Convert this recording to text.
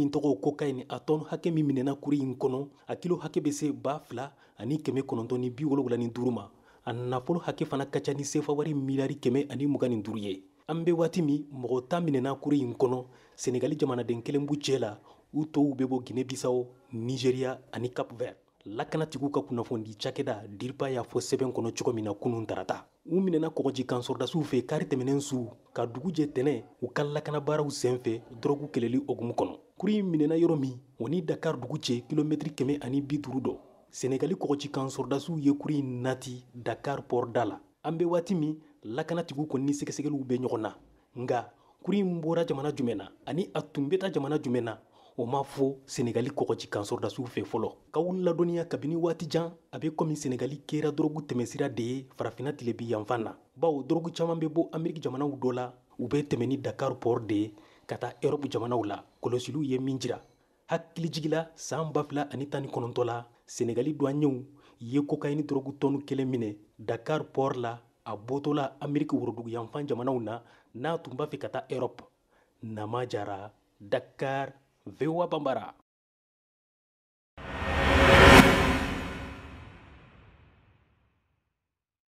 min tɔgɔ ko ka ɲi a tɔn hakɛ min minɛna kuru in kɔnɔ a kilo hakɛ bɛ se b'a fila ani kɛmɛ kɔnɔntɔn ni bi wolonwula ni duuru ma a nafolo hakɛ fana ka ca ni sefa wari miliyari kɛmɛ ani mugan ni duuru ye an be waati min mɔgɔ ta minɛna kuru in kɔnɔ senegali jamanaden kelen b'u cɛ la u tɔw be bɔ gine bisaw nigeriya ani kapu vɛrt lakanatigiw ka kunnafoni cakɛda diripa y'a fɔ sɛbɛn kɔnɔ cogo min na kunun tarata u minɛna kɔgɔji kansɔridasiw fɛ kari tɛmɛnen su ka dugu jɛ tɛnɛ u ka lakanabaaraw sen fɛ dɔrɔgu kɛlɛli hogumu kɔnɔ kuru yi minɛna yɔrɔ min o ni dakar dugu cɛ kilomɛtiri kɛmɛ ani bi duru dɔ senegali kɔgɔji kansɔridasiw ye kuru yi nati dakar pɔr da la an be waati min lakanatigiw kɔni ni sɛgɛsɛgɛliw bɛ ɲɔgɔn na nga kuru yi bɔra jamana jumɛn na ani a tun bɛ ta jamana jumɛn na o m'a fɔ senegali kɔgɔji kansɔrɔdasiw fɛ fɔlɔ k'aw ladɔnniya kabini waati jan a be komi senegali kɛra dɔrɔgu tɛmɛsira de ye farafina tilebi yanfan na bawo dɔrɔgu caaman be bɔ ameriki jamanaw dɔ la u be tɛmɛ ni dakar pɔr de ye ka taa erɔpu jamanaw la kɔlɔsiliw ye min jira hakilijigila saan ba fila ani tani kɔnɔntɔ la senegali duwanɲɛw ye kokaɲini dɔrɔgu tɔnu kelen minɛ dakar pɔr la a bɔtɔla ameriki woroduguyanfan jamanaw na n'a tun b'a fɛ ka taa erɔpe nama jara dakar deu bambará